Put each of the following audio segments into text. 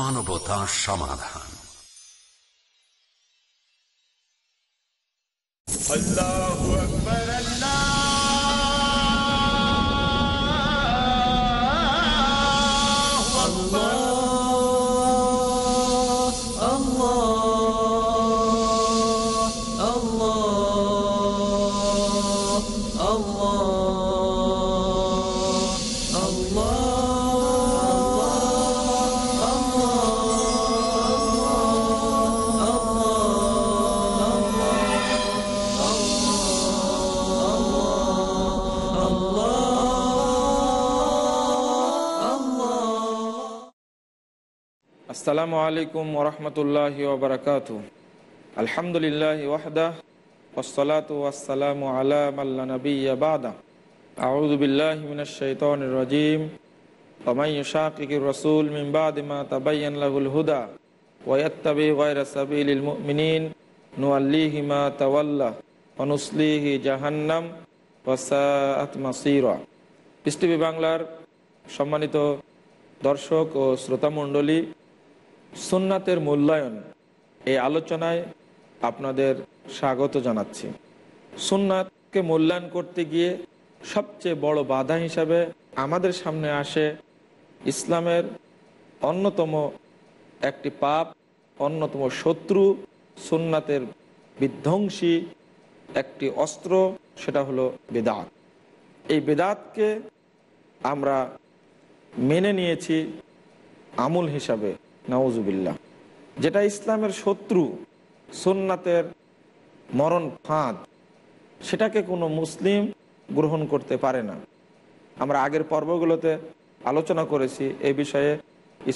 মানবতা সমাধান আল্লাহু আকবার আল্লাহ আসসালামু আলাইকুম ওরহমতুল্লাহ ওবরাকাত আলহামদুলিল্লাহ ওয়াহদা والصلاة والسلام على من لا نبي بعده أعوذ بالله من الشيطان الرجيم ومن يشاقق الرسول من بعد ما تبين له الهدى ويتبع غير سبيل المؤمنين نوليه ما تولى ونصليه جهنم وساءت مصيرا পৃথিবী বাংলার সম্মানিত দর্শক ও শ্রোতামণ্ডলী সুন্নাতের মূল্যায়ন এই আলোচনায় আপনাদের স্বাগত জানাচ্ছি সুন্নাতকে মূল্যায়ন করতে গিয়ে সবচেয়ে বড় বাধা হিসাবে আমাদের সামনে আসে ইসলামের অন্যতম একটি পাপ অন্যতম শত্রু সুন্নাতের বিধ্বংসী একটি অস্ত্র সেটা হলো বেদাত এই বেদাতকে আমরা মেনে নিয়েছি আমুল হিসাবে নওয়াজুবিল্লাহ যেটা ইসলামের শত্রু সোননাথের মরণ ফাঁদ সেটাকে কোনো মুসলিম গ্রহণ করতে পারে না আমরা আগের পর্বগুলোতে আলোচনা করেছি এ বিষয়ে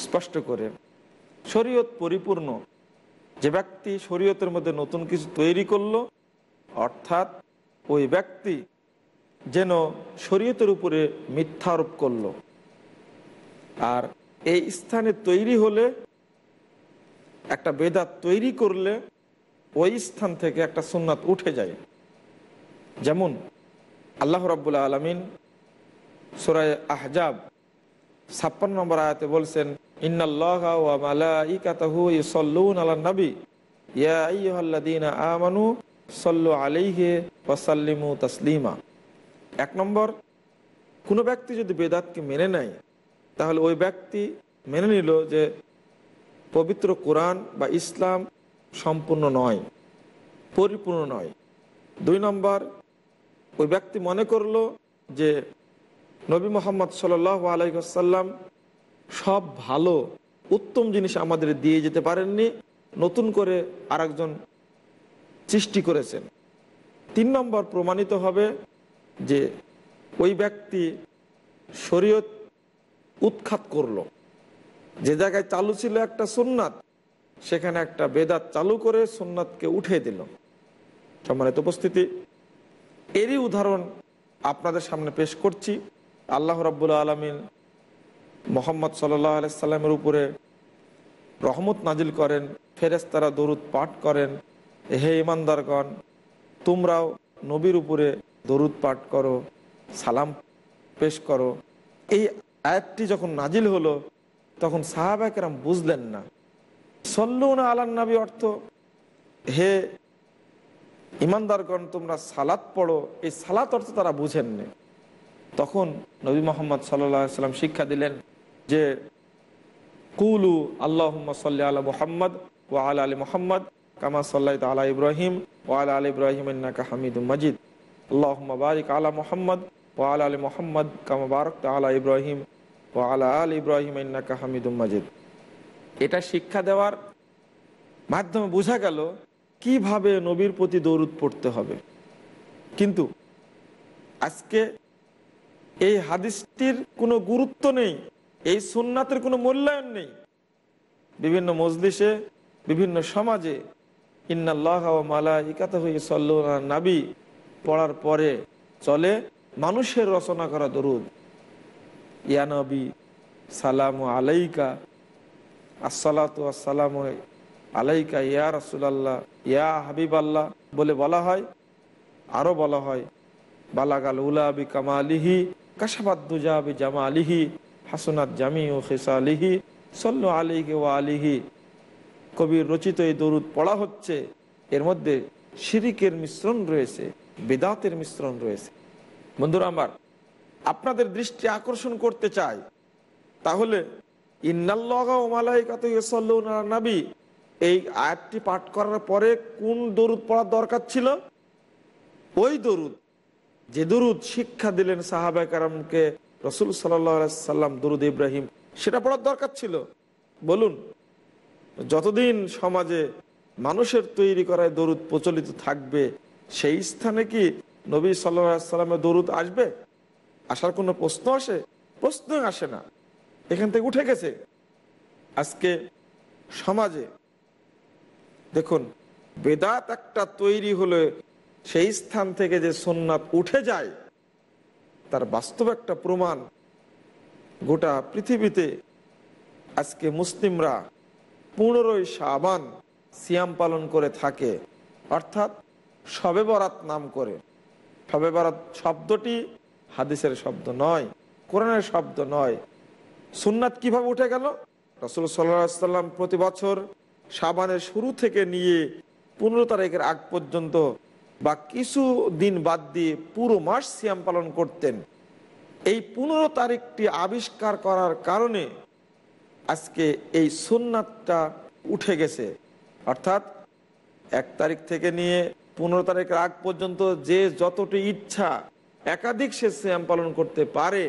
স্পষ্ট করে শরীয়ত পরিপূর্ণ যে ব্যক্তি শরীয়তের মধ্যে নতুন কিছু তৈরি করলো অর্থাৎ ওই ব্যক্তি যেন শরীয়তের উপরে মিথ্যারোপ করলো আর এই স্থানে তৈরি হলে একটা বেদাত তৈরি করলে ওই স্থান থেকে একটা সুন্নাত উঠে যায় যেমন আল্লাহ রাবুল আলমিন সুরায় আহজাব ছাপ্পান্ন নম্বর আয়াতে বলছেন নবী সল্লু ওয়াসাল্লিমু এক নম্বর কোন ব্যক্তি যদি বেদাতকে মেনে নেয় তাহলে ওই ব্যক্তি মেনে নিল যে পবিত্র কোরআন বা ইসলাম সম্পূর্ণ নয় পরিপূর্ণ নয় দুই নম্বর ওই ব্যক্তি মনে করল যে নবী মোহাম্মদ সাল আলাইসাল্লাম সব ভালো উত্তম জিনিস আমাদের দিয়ে যেতে পারেননি নতুন করে আর সৃষ্টি করেছেন তিন নম্বর প্রমাণিত হবে যে ওই ব্যক্তি শরীয়ত উৎখাত করলো যে জায়গায় চালু ছিল একটা সুন্নাত সেখানে একটা বেদাত চালু করে সুন্নাতকে উঠে দিল সম্মানিত উপস্থিতি এরই উদাহরণ আপনাদের সামনে পেশ করছি আল্লাহ রব্বুল্লা আলমিন মোহাম্মদ সাল্লাহ আলাইসাল্লামের উপরে রহমত নাজিল করেন ফেরেস্তারা দরুদ পাঠ করেন হে ইমানদারগণ তোমরাও নবীর উপরে দরুদ পাঠ করো সালাম পেশ করো এই আয়াতটি যখন নাজিল হলো তখন সাহাবাকেরাম বুঝলেন না সল্লুন আলান নবী অর্থ হে ইমানদারগণ তোমরা সালাত পড়ো এই সালাত অর্থ তারা বুঝেননি তখন নবী মোহাম্মদ সাল্লাম শিক্ষা দিলেন যে কুলু আল্লাহ সাল্লি আলা মোহাম্মদ ও আলা আলী মোহাম্মদ কামা সাল্লাহ আলা ইব্রাহিম ও আলা আলী ইব্রাহিম হামিদ মজিদ আল্লাহ বারিক আলা মোহাম্মদ ও আল আলী মোহাম্মদ কামা বারক আলা ইব্রাহিম ও আলা আল ইব্রাহিম ইন্নাকা হামিদুম মাজিদ এটা শিক্ষা দেওয়ার মাধ্যমে বোঝা গেল কিভাবে নবীর প্রতি দৌরুদ পড়তে হবে কিন্তু আজকে এই হাদিসটির কোনো গুরুত্ব নেই এই সুন্নাতের কোনো মূল্যায়ন নেই বিভিন্ন মজলিসে বিভিন্ন সমাজে ইন্নাল্লাহ মালা ইকাতা হয়ে সল্লা নাবি পড়ার পরে চলে মানুষের রচনা করা দরুদ ইয়ানবী সালাম আলাইকা আসসালাত আসসালাম আলাইকা ইয়া রসুলাল্লাহ ইয়া হাবিব আল্লাহ বলে বলা হয় আরও বলা হয় বালাগাল উলা বি কামালিহি কাশাবাদ্দুজা বি জামা আলিহি হাসনাত জামি ও খেসা আলিহি সল্লু আলিহি ও আলিহি কবির রচিত এই দরুদ পড়া হচ্ছে এর মধ্যে শিরিকের মিশ্রণ রয়েছে বেদাতের মিশ্রণ রয়েছে বন্ধুরা আমার আপনাদের দৃষ্টি আকর্ষণ করতে চাই তাহলে নাবি এই আয়াতটি পাঠ করার পরে কোন দরুদ পড়ার দরকার ছিল ওই দরুদ যে দরুদ শিক্ষা দিলেন সাহাবা কারামকে রসুল সাল্লাম দরুদ ইব্রাহিম সেটা পড়ার দরকার ছিল বলুন যতদিন সমাজে মানুষের তৈরি করায় দরুদ প্রচলিত থাকবে সেই স্থানে কি নবী সাল্লাহ সাল্লামের দরুদ আসবে আসার কোনো প্রশ্ন আসে প্রশ্ন আসে না এখান থেকে উঠে গেছে আজকে সমাজে দেখুন বেদাত একটা তৈরি হলে সেই স্থান থেকে যে সোননাথ উঠে যায় তার বাস্তব একটা প্রমাণ গোটা পৃথিবীতে আজকে মুসলিমরা পনেরোই সাবান সিয়াম পালন করে থাকে অর্থাৎ শবে বরাত নাম করে শবে বরাত শব্দটি হাদিসের শব্দ নয় কোরআনের শব্দ নয় সুন্নাত কিভাবে উঠে গেল রসুল সাল্লাম প্রতি বছর সাবানের শুরু থেকে নিয়ে পনেরো তারিখের আগ পর্যন্ত বা কিছু দিন বাদ দিয়ে পুরো মাস সিয়াম পালন করতেন এই পনেরো তারিখটি আবিষ্কার করার কারণে আজকে এই সুন্নাতটা উঠে গেছে অর্থাৎ এক তারিখ থেকে নিয়ে পনেরো তারিখের আগ পর্যন্ত যে যতটি ইচ্ছা একাধিক সে শ্যাম পালন করতে পারে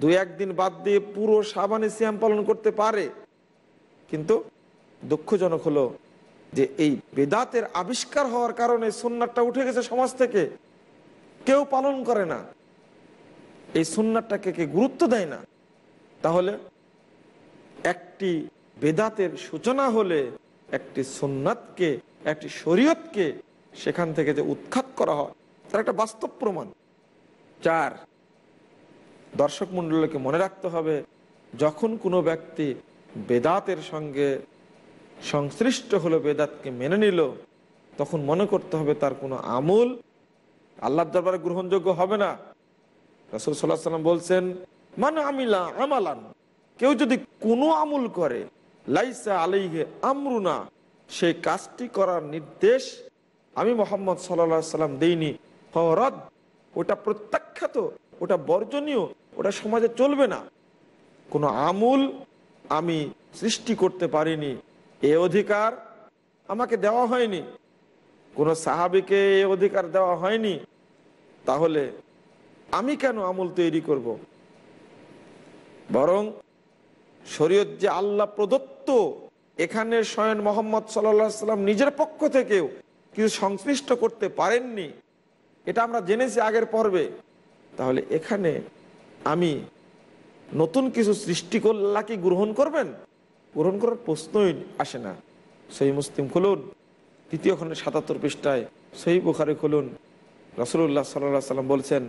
দু একদিন বাদ দিয়ে পুরো সাবানে শ্যাম পালন করতে পারে কিন্তু দুঃখজনক হলো যে এই বেদাতের আবিষ্কার হওয়ার কারণে সুন্নারটা উঠে গেছে সমাজ থেকে কেউ পালন করে না এই সুন্নারটাকে কে গুরুত্ব দেয় না তাহলে একটি বেদাতের সূচনা হলে একটি সুন্নাতকে একটি শরীয়তকে সেখান থেকে যে উৎখাত করা হয় তার একটা বাস্তব প্রমাণ চার দর্শক মণ্ডলীকে মনে রাখতে হবে যখন কোনো ব্যক্তি বেদাতের সঙ্গে সংশ্লিষ্ট হলো বেদাতকে মেনে নিল তখন মনে করতে হবে তার কোনো আমূল আল্লাহ দরবারে গ্রহণযোগ্য হবে না রসুল সাল্লাহ সাল্লাম বলছেন মানে আমিলা আমালান কেউ যদি কোনো আমুল করে লাইসা আলিহে আমরুনা সেই কাজটি করার নির্দেশ আমি মোহাম্মদ সাল্লা সাল্লাম দেইনি ফরদ ওটা প্রত্যাখ্যাত ওটা বর্জনীয় ওটা সমাজে চলবে না কোনো আমুল আমি সৃষ্টি করতে পারিনি এ অধিকার আমাকে দেওয়া হয়নি কোনো সাহাবিকে এ অধিকার দেওয়া হয়নি তাহলে আমি কেন আমুল তৈরি করব। বরং শরীয়ত যে আল্লাহ প্রদত্ত এখানে স্বয়ন মোহাম্মদ সাল্লাম নিজের পক্ষ থেকেও কিছু সংশ্লিষ্ট করতে পারেননি এটা আমরা জেনেছি আগের পর্বে তাহলে এখানে আমি নতুন কিছু সৃষ্টি করলা কি গ্রহণ করবেন গ্রহণ করার প্রশ্নই আসে না সেই মুসলিম খুলুন তৃতীয় খণ্ডের সাতাত্তর পৃষ্ঠায় সেই বুখারে খুলুন রসুল্লাহ সাল্লাহ সাল্লাম বলছেন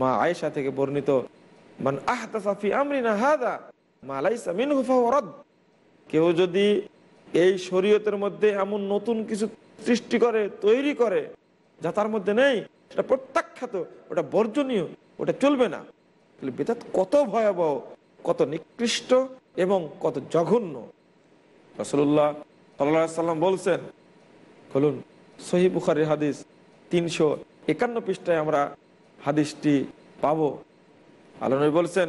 মা আয়েশা থেকে বর্ণিত মান আহতাফি আমরিনা হাদা মা কেউ যদি এই শরীয়তের মধ্যে এমন নতুন কিছু সৃষ্টি করে তৈরি করে যা তার মধ্যে নেই সেটা প্রত্যাখ্যাত ওটা বর্জনীয় ওটা চলবে না তাহলে বেদাত কত ভয়াবহ কত নিকৃষ্ট এবং কত জঘন্য রসল্লাহ সাল্লাম বলছেন বলুন সহি হাদিস তিনশো একান্ন পৃষ্ঠায় আমরা হাদিসটি পাব আলমী বলছেন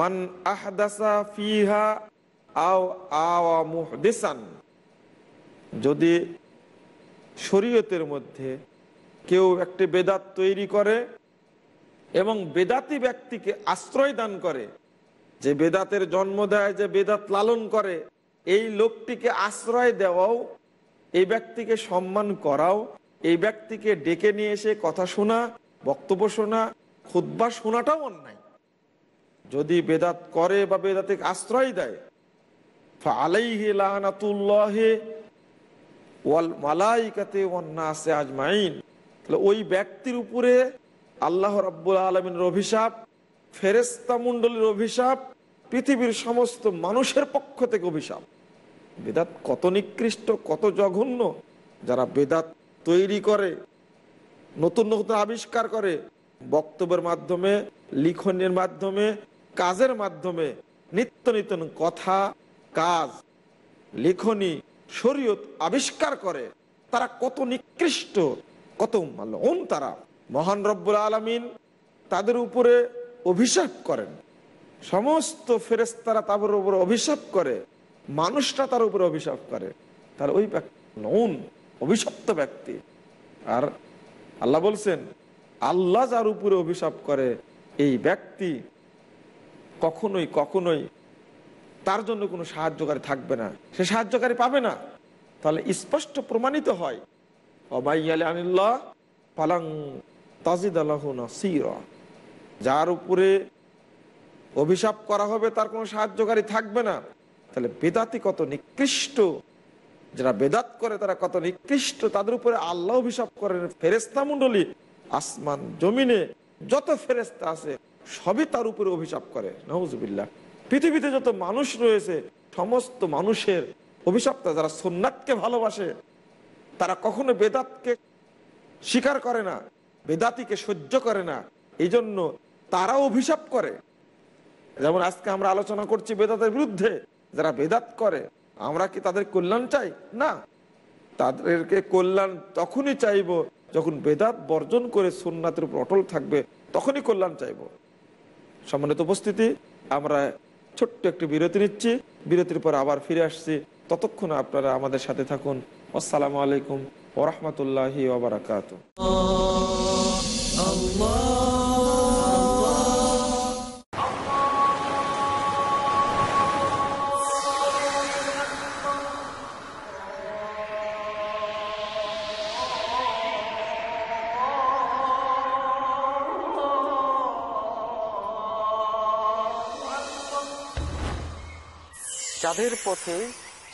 মান আহদাসা ফিহা যদি শরীয়তের মধ্যে কেউ একটি বেদাত তৈরি করে এবং বেদাতি ব্যক্তিকে আশ্রয় দান করে যে বেদাতের জন্ম দেয় যে বেদাত লালন করে এই লোকটিকে আশ্রয় দেওয়াও এই ব্যক্তিকে সম্মান করাও এই ব্যক্তিকে ডেকে নিয়ে এসে কথা শোনা বক্তব্য শোনা খুদ্া শোনাটাও অন্যায় যদি বেদাত করে বা বেদাতে আশ্রয় দেয় আলাইহে মালাইকাতে আজমাইন ওই ব্যক্তির উপরে আল্লাহ রাবুল আলমিনের অভিশাপ ফেরেস্তা মন্ডলীর অভিশাপ পৃথিবীর সমস্ত মানুষের পক্ষ থেকে অভিশাপ বেদাত কত নিকৃষ্ট কত জঘন্য যারা বেদাত তৈরি করে নতুন নতুন আবিষ্কার করে বক্তব্যের মাধ্যমে লিখনের মাধ্যমে কাজের মাধ্যমে নিত্য নিতন কথা কাজ লিখনি শরীয়ত আবিষ্কার করে তারা কত নিকৃষ্ট কত ওন তারা মহান রব্বুল আলমিন তাদের উপরে অভিশাপ করেন সমস্ত ফেরেস্তারা তাদের উপর অভিশাপ করে মানুষটা তার উপরে অভিশাপ করে তার ওই নৌন অভিশপ্ত ব্যক্তি আর আল্লাহ বলছেন আল্লাহ যার উপরে অভিশাপ করে এই ব্যক্তি কখনোই কখনোই তার জন্য কোনো সাহায্যকারী থাকবে না সে সাহায্যকারী পাবে না তাহলে স্পষ্ট প্রমাণিত হয় যার উপরে অভিশাপ করা হবে তার কোনো সাহায্যকারী থাকবে না তাহলে বেদাতি কত নিকৃষ্ট যারা বেদাত করে তারা কত নিকৃষ্ট তাদের উপরে আল্লাহ অভিশাপ করেন ফেরেস্তা মন্ডলী আসমান জমিনে যত ফেরেস্তা আছে সবই তার উপরে অভিশাপ করে নজবিল্লা পৃথিবীতে যত মানুষ রয়েছে সমস্ত মানুষের অভিশাপটা যারা সোননাথকে ভালোবাসে তারা কখনো বেদাতকে স্বীকার করে না বেদাতিকে সহ্য করে না এই জন্য তারা অভিশাপ করে যেমন আজকে আমরা আলোচনা করছি বেদাতের বিরুদ্ধে যারা বেদাত করে আমরা কি তাদের কল্যাণ চাই না তাদেরকে কল্যাণ তখনই চাইব যখন বেদাত বর্জন করে সোননাথের উপর অটল থাকবে তখনই কল্যাণ চাইব সম্মানিত উপস্থিতি আমরা ছোট্ট একটি বিরতি নিচ্ছি বিরতির পর আবার ফিরে আসছি ততক্ষণ আপনারা আমাদের সাথে থাকুন আসসালামু আলাইকুম ওরহমতুল্লাহি ওবরাকাত যাদের পথে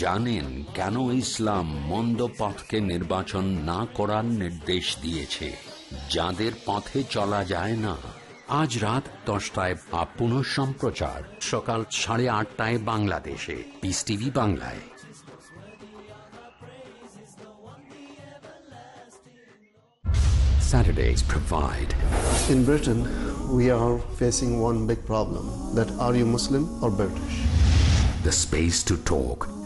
জানেন কেন ইসলাম মন্দ পথকে নির্বাচন না করার নির্দেশ দিয়েছে যাদের পথে চলা যায় না আজ রাত দশটায় আপন সম্প্রচার সকাল সাড়ে আটটায় বাংলাদেশে পিস টিভি বাংলায় Saturdays provide. In Britain, we are facing one big problem that are you Muslim or British? The space to talk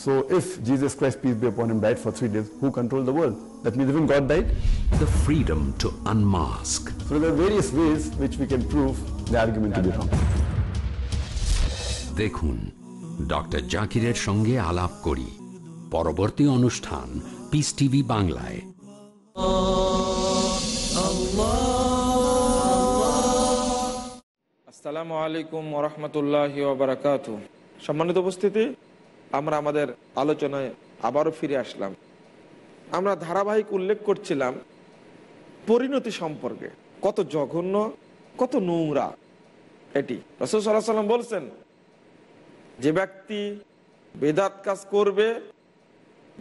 So if Jesus Christ, peace be upon him, died for three days, who controlled the world? That means even God died. The freedom to unmask. So there are various ways which we can prove the argument yeah, to be wrong. Look, দেখুন doctor জাকিরের সঙ্গে আলাপ করি পরবর্তী অনুষ্ঠান piece TV বাংলায় আসসালামু আলাইকুম ওরহমতুল্লাহ সম্মানিত উপস্থিতি আমরা আমাদের আলোচনায় আবারও ফিরে আসলাম আমরা ধারাবাহিক উল্লেখ করছিলাম পরিণতি সম্পর্কে কত জঘন্য কত নোংরা এটি রসদ সাল্লাম বলছেন যে ব্যক্তি বেদাত কাজ করবে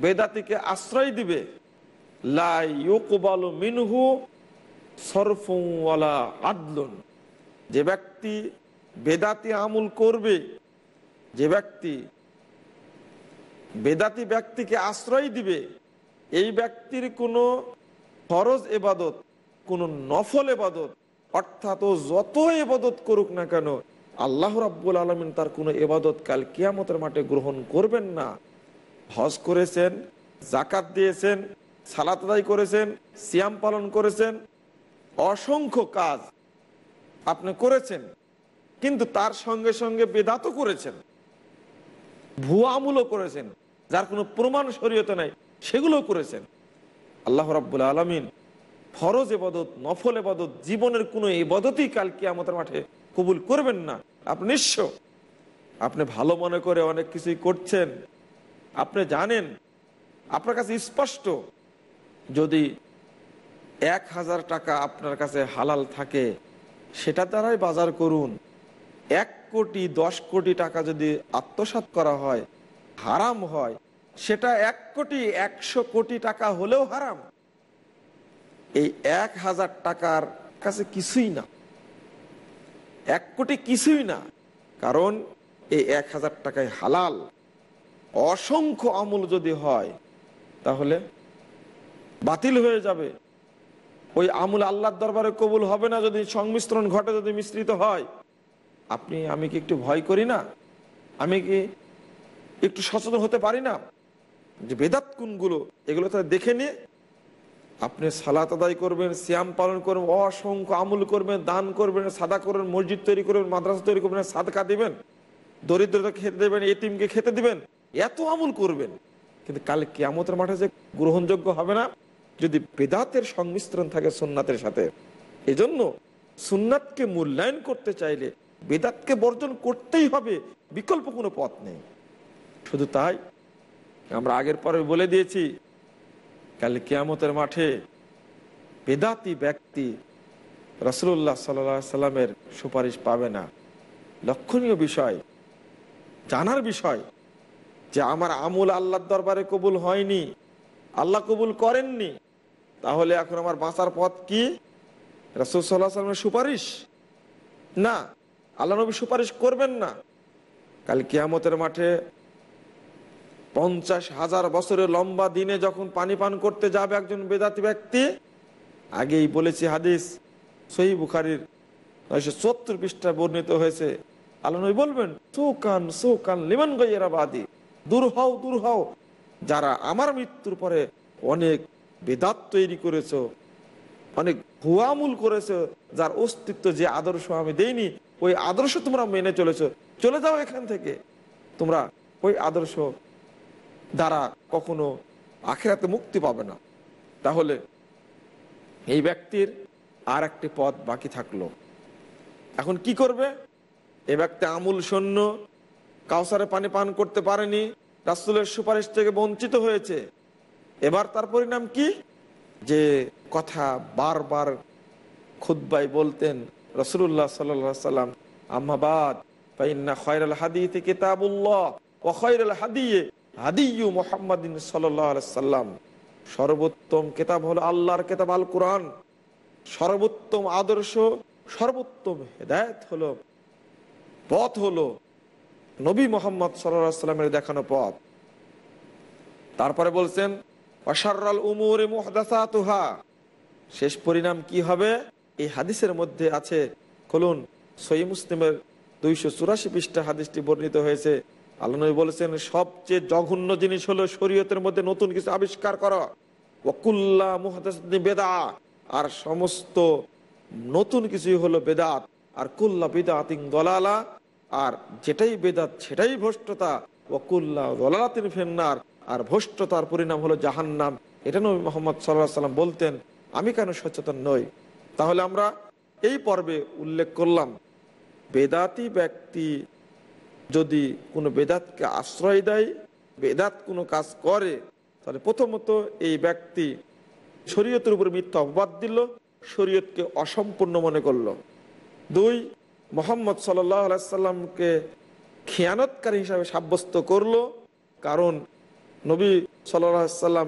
বেদাতিকে আশ্রয় দিবে মিনহু আদলুন যে ব্যক্তি বেদাতি আমল করবে যে ব্যক্তি বেদাতি ব্যক্তিকে আশ্রয় দিবে এই ব্যক্তির কোনো ফরজ এবাদত কোনো নফল এবাদত অর্থাৎ ও যত এবাদত করুক না কেন আল্লাহ রাব্বুল আলমিন তার কোনো এবাদত কাল কিয়ামতের মাঠে গ্রহণ করবেন না হজ করেছেন জাকাত দিয়েছেন সালাত করেছেন সিয়াম পালন করেছেন অসংখ্য কাজ আপনি করেছেন কিন্তু তার সঙ্গে সঙ্গে বেদাতও করেছেন ভুয়া আমলও করেছেন যার কোনো প্রমাণ শরীয়তে নাই সেগুলো করেছেন আল্লাহ রাব্বুল আলমিন ফরজ এবাদত নফল এবাদত জীবনের কোনো এবাদতই কালকে আমাদের মাঠে কবুল করবেন না আপনি নিঃস্ব আপনি ভালো মনে করে অনেক কিছুই করছেন আপনি জানেন আপনার কাছে স্পষ্ট যদি এক হাজার টাকা আপনার কাছে হালাল থাকে সেটা দ্বারাই বাজার করুন এক কোটি দশ কোটি টাকা যদি আত্মসাত করা হয় হারাম হয় সেটা এক কোটি একশো কোটি টাকা হলেও হারাম এই এক হাজার টাকার কাছে কিছুই না এক কোটি কিছুই না কারণ এই এক হাজার টাকায় হালাল অসংখ্য আমল যদি হয় তাহলে বাতিল হয়ে যাবে ওই আমল আল্লাহর দরবারে কবুল হবে না যদি সংমিশ্রণ ঘটে যদি মিশ্রিত হয় আপনি আমি কি একটু ভয় করি না আমি কি একটু সচেতন হতে পারি না যে বেদাত কোনগুলো এগুলো তারা দেখে নিয়ে আপনি সালাত আদায় করবেন শ্যাম পালন করবেন অসংখ্য আমুল করবেন দান করবেন সাদা করবেন মসজিদ তৈরি করবেন মাদ্রাসা তৈরি করবেন সাদকা দিবেন দরিদ্রতা খেতে দেবেন এটিমকে খেতে দিবেন এত আমুল করবেন কিন্তু কাল কেয়ামতের মাঠে যে গ্রহণযোগ্য হবে না যদি বেদাতের সংমিশ্রণ থাকে সুন্নাতের সাথে এজন্য সুন্নাতকে মূল্যায়ন করতে চাইলে বেদাতকে বর্জন করতেই হবে বিকল্প কোনো পথ নেই শুধু তাই আমরা আগের পরে বলে দিয়েছি কাল কেয়ামতের মাঠে বেদাতি ব্যক্তি রসুল্লাহ সাল্লা সাল্লামের সুপারিশ পাবে না লক্ষণীয় বিষয় জানার বিষয় যে আমার আমুল আল্লাহর দরবারে কবুল হয়নি আল্লাহ কবুল করেননি তাহলে এখন আমার বাঁচার পথ কি রসুল সাল্লাহ সাল্লামের সুপারিশ না আল্লাহ নবী সুপারিশ করবেন না কাল কিয়ামতের মাঠে পঞ্চাশ হাজার বছরের লম্বা দিনে যখন পানি পান করতে যাবে একজন বেদাতি ব্যক্তি আগেই বলেছি হাদিস সহি বুখারির সত্তর পৃষ্ঠা বর্ণিত হয়েছে আলোনই বলবেন সৌকান সৌকান লিমান গৈরাবাদী দূর হও দূর হও যারা আমার মৃত্যুর পরে অনেক বেদাত তৈরি করেছ অনেক ভুয়ামূল করেছ যার অস্তিত্ব যে আদর্শ আমি দেইনি ওই আদর্শ তোমরা মেনে চলেছ চলে যাও এখান থেকে তোমরা ওই আদর্শ দ্বারা কখনো আখেরাতে মুক্তি পাবে না তাহলে এই ব্যক্তির আর একটি পথ বাকি থাকলো এখন কি করবে এ ব্যক্তি আমূল শূন্য কাউসারে পানি পান করতে পারেনি রাসুলের সুপারিশ থেকে বঞ্চিত হয়েছে এবার তার পরিণাম কি যে কথা বারবার খুদ্বাই বলতেন রসুল্লাহ সাল্লাম আহমাবাদ ফাইন্না কিতাবুল্লাহ হাদিয়ে হাদিউ মোহাম্মদিন সাল্লাম সর্বোত্তম কেতাব হলো আল্লাহর কেতাব আল কোরআন সর্বোত্তম আদর্শ সর্বোত্তম হেদায়ত হলো পথ হলো নবী মোহাম্মদ সাল্লামের দেখানো পথ তারপরে বলছেন অসারাল উমুর মোহদাসা তুহা শেষ পরিণাম কি হবে এই হাদিসের মধ্যে আছে খুলুন সই মুসলিমের দুইশো চুরাশি পৃষ্ঠা হাদিসটি বর্ণিত হয়েছে আল্লাহ নবী বলেছেন সবচেয়ে জঘন্য জিনিস হলো শরীয়তের মধ্যে নতুন কিছু আবিষ্কার করা বেদা আর সমস্ত নতুন কিছুই হলো বেদাত আর কুল্লা বেদাতিং দলালা আর যেটাই বেদাত সেটাই ভ্রষ্টতা ওকুল্লা তিন ফেন্নার আর ভ্রষ্টতার পরিণাম হলো জাহান্নাম এটা নবী মোহাম্মদ সাল্লাহ সাল্লাম বলতেন আমি কেন সচেতন নই তাহলে আমরা এই পর্বে উল্লেখ করলাম বেদাতি ব্যক্তি যদি কোনো বেদাতকে আশ্রয় দেয় বেদাত কোনো কাজ করে তাহলে প্রথমত এই ব্যক্তি শরীয়তের উপর মিথ্যা অপবাদ দিল শরীয়তকে অসম্পূর্ণ মনে করল দুই মোহাম্মদ সাল্লামকে খেয়ানতকারী হিসাবে সাব্যস্ত করল কারণ নবী সাল্লাম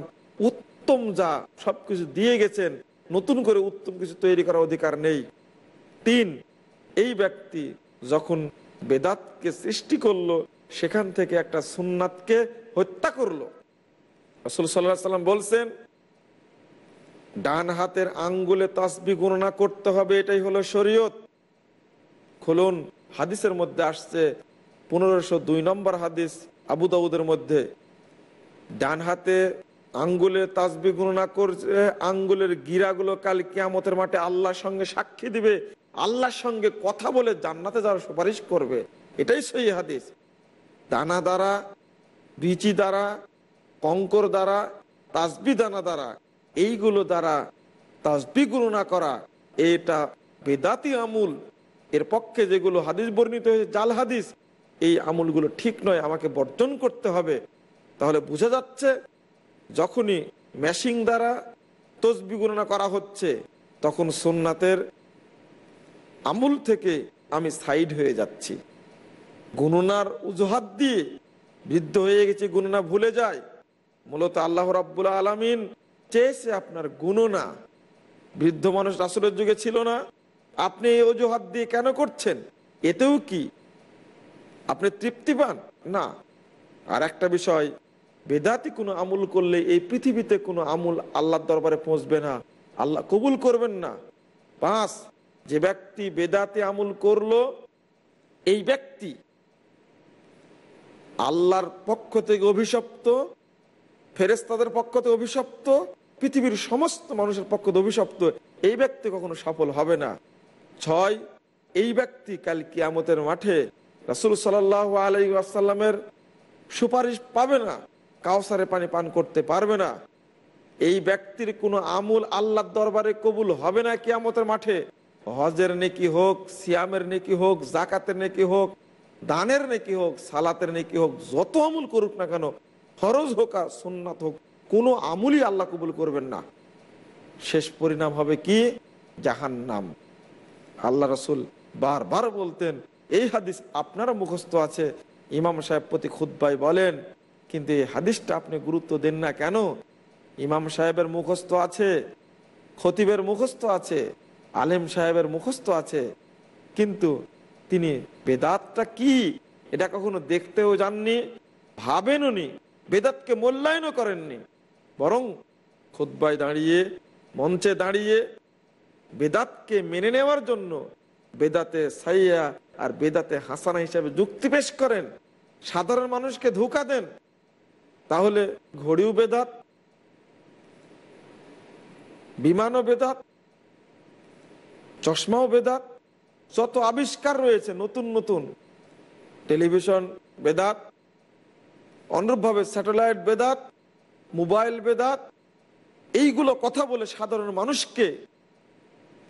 উত্তম যা সবকিছু দিয়ে গেছেন নতুন করে উত্তম কিছু তৈরি করার অধিকার নেই তিন এই ব্যক্তি যখন বেদাতকে সৃষ্টি করলো সেখান থেকে একটা সুন্নাতকে হত্যা করলো রসুল সাল্লাহ সাল্লাম বলছেন ডান হাতের আঙ্গুলে তাসবি গণনা করতে হবে এটাই হলো শরীয়ত খুলুন হাদিসের মধ্যে আসছে পনেরোশো দুই নম্বর হাদিস আবু দাউদের মধ্যে ডান হাতে আঙ্গুলে তাসবি গণনা করছে আঙ্গুলের গিরাগুলো কাল কিয়ামতের মাঠে আল্লাহর সঙ্গে সাক্ষী দিবে আল্লাহর সঙ্গে কথা বলে জান্নাতে যারা সুপারিশ করবে এটাই সেই হাদিস দানা দ্বারা বিচি দ্বারা কঙ্কর দ্বারা তাজবি দানা দ্বারা এইগুলো দ্বারা তাজবি গণনা করা এটা বেদাতি আমুল এর পক্ষে যেগুলো হাদিস বর্ণিত হয়েছে জাল হাদিস এই আমুলগুলো ঠিক নয় আমাকে বর্জন করতে হবে তাহলে বোঝা যাচ্ছে যখনই মেশিং দ্বারা তসবি গণনা করা হচ্ছে তখন সোননাথের আমুল থেকে আমি সাইড হয়ে যাচ্ছি গুননার উজহাত দিয়ে বৃদ্ধ হয়ে গেছি গুননা ভুলে যায় মূলত আল্লাহ রাব্বুল আলমিন চেয়েছে আপনার গুননা বৃদ্ধ মানুষ রাসুলের যুগে ছিল না আপনি এই অজুহাত দিয়ে কেন করছেন এতেও কি আপনি তৃপ্তি পান না আর একটা বিষয় বেদাতি কোনো আমুল করলে এই পৃথিবীতে কোনো আমুল আল্লাহর দরবারে পৌঁছবে না আল্লাহ কবুল করবেন না পাঁচ যে ব্যক্তি বেদাতে আমল করল এই ব্যক্তি আল্লাহর পক্ষ থেকে অভিশপ্ত ফেরেস্তাদের পক্ষ থেকে অভিশপ্ত পৃথিবীর সমস্ত মানুষের পক্ষ থেকে অভিশপ্ত এই ব্যক্তি কখনো সফল হবে না ছয় এই ব্যক্তি কাল কিয়ামতের মাঠে রাসুল সাল আলাই আসাল্লামের সুপারিশ পাবে না কাউসারে পানি পান করতে পারবে না এই ব্যক্তির কোনো আমুল আল্লাহর দরবারে কবুল হবে না কিয়ামতের মাঠে হজের নেকি হোক সিয়ামের নেকি হোক জাকাতের নেকি হোক দানের নেকি হোক সালাতের নেকি হোক যত আমুল করুক না কেন ফরজ হোক আর সোননাথ হোক কোনো আমুলই আল্লাহ কবুল করবেন না শেষ পরিণাম হবে কি জাহান নাম আল্লাহ রসুল বারবার বলতেন এই হাদিস আপনারও মুখস্থ আছে ইমাম সাহেব প্রতি খুদ্াই বলেন কিন্তু এই হাদিসটা আপনি গুরুত্ব দেন না কেন ইমাম সাহেবের মুখস্থ আছে খতিবের মুখস্থ আছে আলেম সাহেবের মুখস্থ আছে কিন্তু তিনি বেদাতটা কি এটা কখনো দেখতেও যাননি ভাবেননি বেদাতকে মূল্যায়নও করেননি বরং খোদ্বায় দাঁড়িয়ে মঞ্চে দাঁড়িয়ে বেদাতকে মেনে নেওয়ার জন্য বেদাতে সাইয়া আর বেদাতে হাসানা হিসাবে যুক্তি পেশ করেন সাধারণ মানুষকে ধোকা দেন তাহলে ঘড়িও বেদাত বিমানও বেদাত চশমাও বেদাত যত আবিষ্কার রয়েছে নতুন নতুন টেলিভিশন বেদাত অনুরূপভাবে স্যাটেলাইট বেদাত মোবাইল বেদাত এইগুলো কথা বলে সাধারণ মানুষকে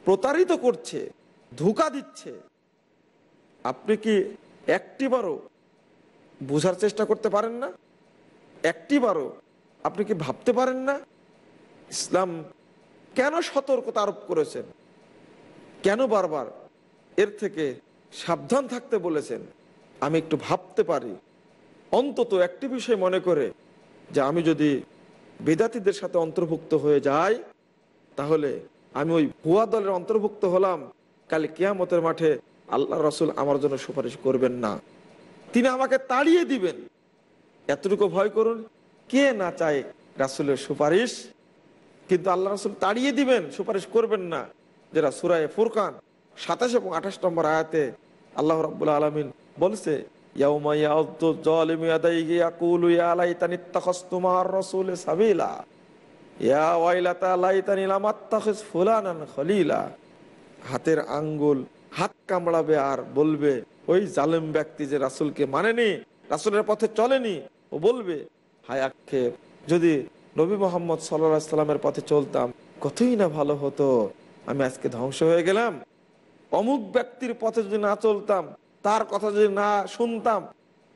প্রতারিত করছে ধোকা দিচ্ছে আপনি কি একটিবারও বোঝার চেষ্টা করতে পারেন না একটিবারও আপনি কি ভাবতে পারেন না ইসলাম কেন সতর্কতা আরোপ করেছেন কেন বারবার এর থেকে সাবধান থাকতে বলেছেন আমি একটু ভাবতে পারি অন্তত একটি বিষয় মনে করে যে আমি যদি বেদাতিদের সাথে অন্তর্ভুক্ত হয়ে যাই তাহলে আমি ওই ভুয়া দলের অন্তর্ভুক্ত হলাম কাল কেয়ামতের মাঠে আল্লাহ রসুল আমার জন্য সুপারিশ করবেন না তিনি আমাকে তাড়িয়ে দিবেন এতটুকু ভয় করুন কে না চায় রাসুলের সুপারিশ কিন্তু আল্লাহ রসুল তাড়িয়ে দিবেন সুপারিশ করবেন না যেটা সুরায় ফুরকান সাতাশ এবং আঠাশ নম্বর আয়াতে আল্লাহ রাবুল আলমিন বলছে হাতের আঙ্গুল হাত কামড়াবে আর বলবে ওই জালেম ব্যক্তি যে রাসুলকে মানেনি রাসুলের পথে চলেনি ও বলবে হায় আক্ষেপ যদি নবী মোহাম্মদ সাল্লা সাল্লামের পথে চলতাম কতই না ভালো হতো আমি আজকে ধ্বংস হয়ে গেলাম অমুক ব্যক্তির পথে যদি না চলতাম তার কথা যদি না শুনতাম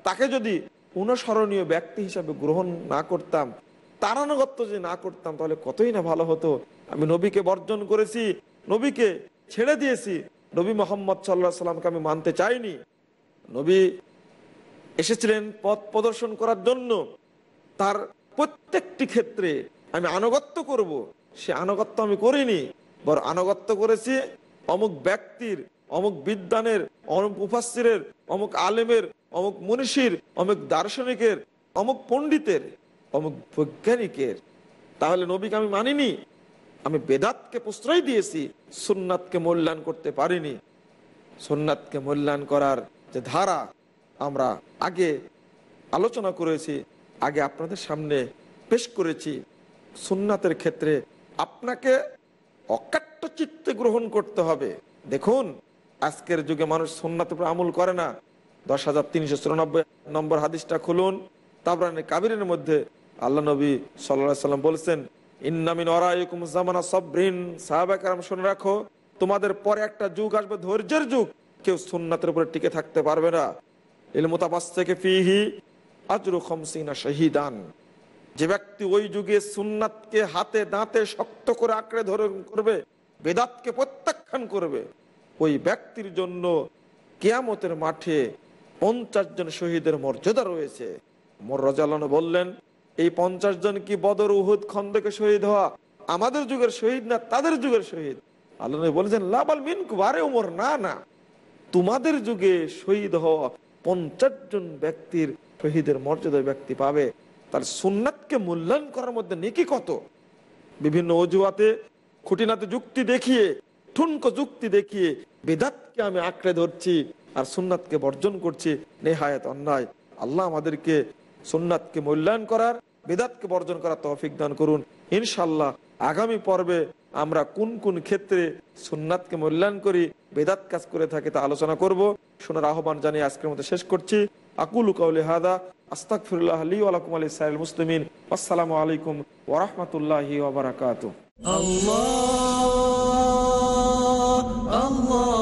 তাকে যদি অনুসরণীয় ব্যক্তি হিসাবে গ্রহণ না করতাম তার আনুগত্য যদি না করতাম তাহলে কতই না ভালো হতো আমি নবীকে বর্জন করেছি নবীকে ছেড়ে দিয়েছি নবী মোহাম্মদ সাল্লাহ সাল্লামকে আমি মানতে চাইনি নবী এসেছিলেন পথ প্রদর্শন করার জন্য তার প্রত্যেকটি ক্ষেত্রে আমি আনুগত্য করব সে আনুগত্য আমি করিনি বর আনুগত্য করেছি অমুক ব্যক্তির অমুক বিদ্যানের অমুক উপাস্যের অমুক আলেমের অমুক মনীষীর অমুক দার্শনিকের অমুক পণ্ডিতের অমুক বৈজ্ঞানিকের তাহলে নবীকে আমি মানিনি আমি বেদাতকে প্রশ্রয় দিয়েছি সোননাথকে মূল্যায়ন করতে পারিনি সোননাথকে মূল্যায়ন করার যে ধারা আমরা আগে আলোচনা করেছি আগে আপনাদের সামনে পেশ করেছি সোননাথের ক্ষেত্রে আপনাকে অকাট্য চিত্তে গ্রহণ করতে হবে দেখুন আজকের যুগে মানুষ সোননাথ উপর আমল করে না দশ হাজার তিনশো চুরানব্বই নম্বর হাদিসটা খুলুন তাবরান কাবিরের মধ্যে আল্লাহ নবী সাল্লা সাল্লাম বলছেন ইন্নামিন ওরাইকুম জামানা সাহাবাকার শুনে রাখো তোমাদের পরে একটা যুগ আসবে ধৈর্যের যুগ কেউ সুন্নাতের উপরে টিকে থাকতে পারবে না ইলমতাবাস থেকে ফিহি আজরু খমসিনা শহীদান যে ব্যক্তি ওই যুগে সুন্নাতকে হাতে দাঁতে শক্ত করে আঁকড়ে ধরে করবে বেদাতকে প্রত্যাখ্যান করবে ওই ব্যক্তির জন্য কেয়ামতের মাঠে পঞ্চাশ জন শহীদের মর্যাদা রয়েছে মোর বললেন এই পঞ্চাশ জন কি বদর উহুদ খন্দকে শহীদ হওয়া আমাদের যুগের শহীদ না তাদের যুগের শহীদ আল্লাহ বলেছেন লাবাল মিনকু বারে ওমর না না তোমাদের যুগে শহীদ হওয়া পঞ্চাশ জন ব্যক্তির শহীদের মর্যাদা ব্যক্তি পাবে তার সুন্নাতকে মূল্যায়ন করার মধ্যে নেকি কত বিভিন্ন অজুহাতে খুঁটিনাতে যুক্তি দেখিয়ে ঠুনকো যুক্তি দেখিয়ে বেদাতকে আমি আঁকড়ে ধরছি আর সুন্নাতকে বর্জন করছি নেহায়ত অন্যায় আল্লাহ আমাদেরকে সুন্নাতকে মূল্যায়ন করার বেদাতকে বর্জন করার তহফিক দান করুন ইনশাল্লাহ আগামী পর্বে আমরা কোন কোন ক্ষেত্রে সুন্নাতকে মূল্যায়ন করি বেদাত কাজ করে থাকি তা আলোচনা করব শোনার আহ্বান জানিয়ে আজকের মতো শেষ করছি আকুল কাউলি হাদা আস্তাক আলী আলাকুম আসসালামু আলাইকুম ওরহমতুল্লাহি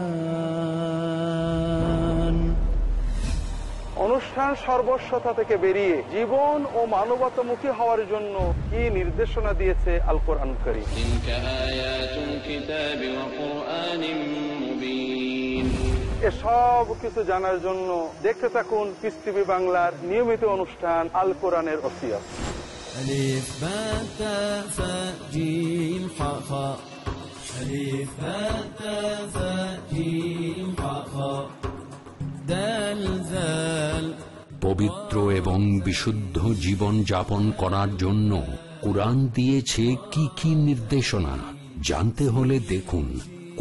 অনুষ্ঠান সর্বস্বতা থেকে বেরিয়ে জীবন ও মানবতামুখী হওয়ার জন্য কি নির্দেশনা দিয়েছে আল কোরআন করি সব কিছু জানার জন্য দেখতে থাকুন পিস টিভি বাংলার নিয়মিত অনুষ্ঠান আল কোরআনের অসিয়াস ألف باء تاء فاء جيم حاء خاء ألف باء تاء فاء جيم حاء خاء পবিত্র এবং বিশুদ্ধ জীবন যাপন করার জন্য কোরআন দিয়েছে কি কি নির্দেশনা জানতে হলে দেখুন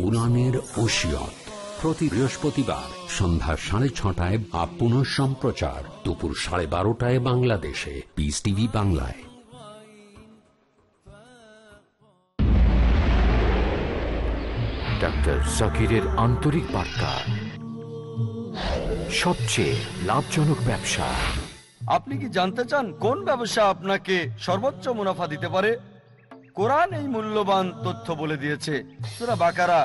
কোরআনের ওসিয়ত প্রতি বৃহস্পতিবার সন্ধ্যা সাড়ে ছটায় বা পুনঃ সম্প্রচার দুপুর সাড়ে বারোটায় বাংলাদেশে পিস টিভি বাংলায় ডাক্তার জাকিরের আন্তরিক বার্তা সবচেয়ে লাভজনক ব্যবসা আপনি কি জানতে চান কোন ব্যবসা আপনাকে সর্বোচ্চ মুনাফা দিতে পারে কোরআন এই মূল্যবান তথ্য বলে দিয়েছে সুরা বাকারা